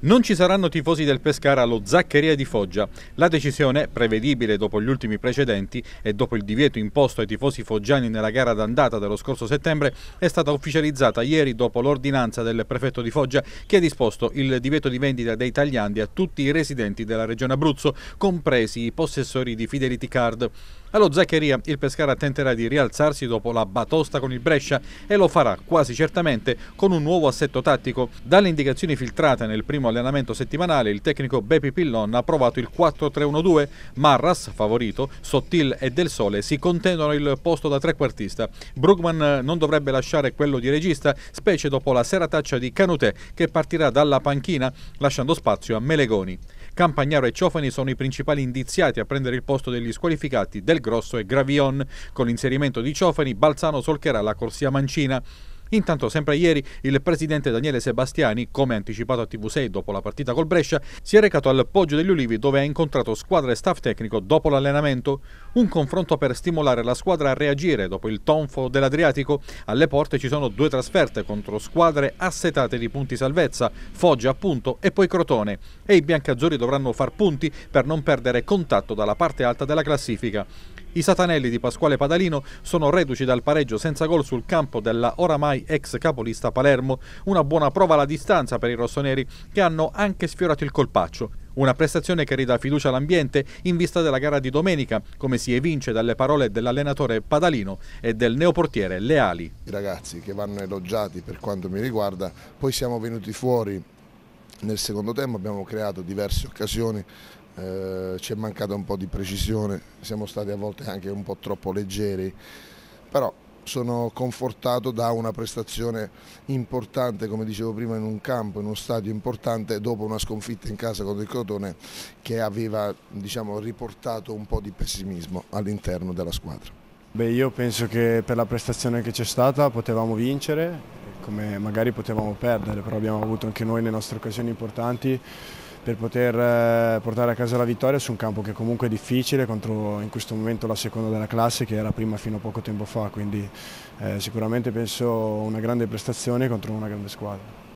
Non ci saranno tifosi del Pescara allo Zaccheria di Foggia. La decisione, prevedibile dopo gli ultimi precedenti e dopo il divieto imposto ai tifosi foggiani nella gara d'andata dello scorso settembre, è stata ufficializzata ieri dopo l'ordinanza del prefetto di Foggia che ha disposto il divieto di vendita dei tagliandi a tutti i residenti della regione Abruzzo, compresi i possessori di Fidelity Card. Allo Zaccheria il Pescara tenterà di rialzarsi dopo la batosta con il Brescia e lo farà quasi certamente con un nuovo assetto tattico. Dalle indicazioni filtrate nel primo allenamento settimanale il tecnico Beppi Pillon ha provato il 4-3-1-2, Marras, favorito, Sottil e Del Sole si contendono il posto da trequartista. Brugman non dovrebbe lasciare quello di regista, specie dopo la serataccia di Canutè che partirà dalla panchina lasciando spazio a Melegoni. Campagnaro e Ciofani sono i principali indiziati a prendere il posto degli squalificati Del Grosso e Gravion. Con l'inserimento di Ciofani, Balzano solcherà la corsia mancina. Intanto, sempre ieri, il presidente Daniele Sebastiani, come anticipato a TV6 dopo la partita col Brescia, si è recato al Poggio degli Ulivi dove ha incontrato squadra e staff tecnico dopo l'allenamento. Un confronto per stimolare la squadra a reagire dopo il tonfo dell'Adriatico. Alle porte ci sono due trasferte contro squadre assetate di punti salvezza, Foggia appunto e poi Crotone. E i biancazzori dovranno far punti per non perdere contatto dalla parte alta della classifica. I satanelli di Pasquale Padalino sono reduci dal pareggio senza gol sul campo della oramai ex capolista Palermo, una buona prova alla distanza per i rossoneri che hanno anche sfiorato il colpaccio. Una prestazione che ridà fiducia all'ambiente in vista della gara di domenica, come si evince dalle parole dell'allenatore Padalino e del neoportiere Leali. I ragazzi che vanno elogiati per quanto mi riguarda, poi siamo venuti fuori nel secondo tempo abbiamo creato diverse occasioni, eh, ci è mancata un po' di precisione, siamo stati a volte anche un po' troppo leggeri, però sono confortato da una prestazione importante, come dicevo prima, in un campo, in uno stadio importante, dopo una sconfitta in casa contro il Crotone che aveva diciamo, riportato un po' di pessimismo all'interno della squadra. Beh, io penso che per la prestazione che c'è stata potevamo vincere, come magari potevamo perdere, però abbiamo avuto anche noi le nostre occasioni importanti per poter eh, portare a casa la vittoria su un campo che comunque è difficile contro in questo momento la seconda della classe che era prima fino a poco tempo fa, quindi eh, sicuramente penso una grande prestazione contro una grande squadra.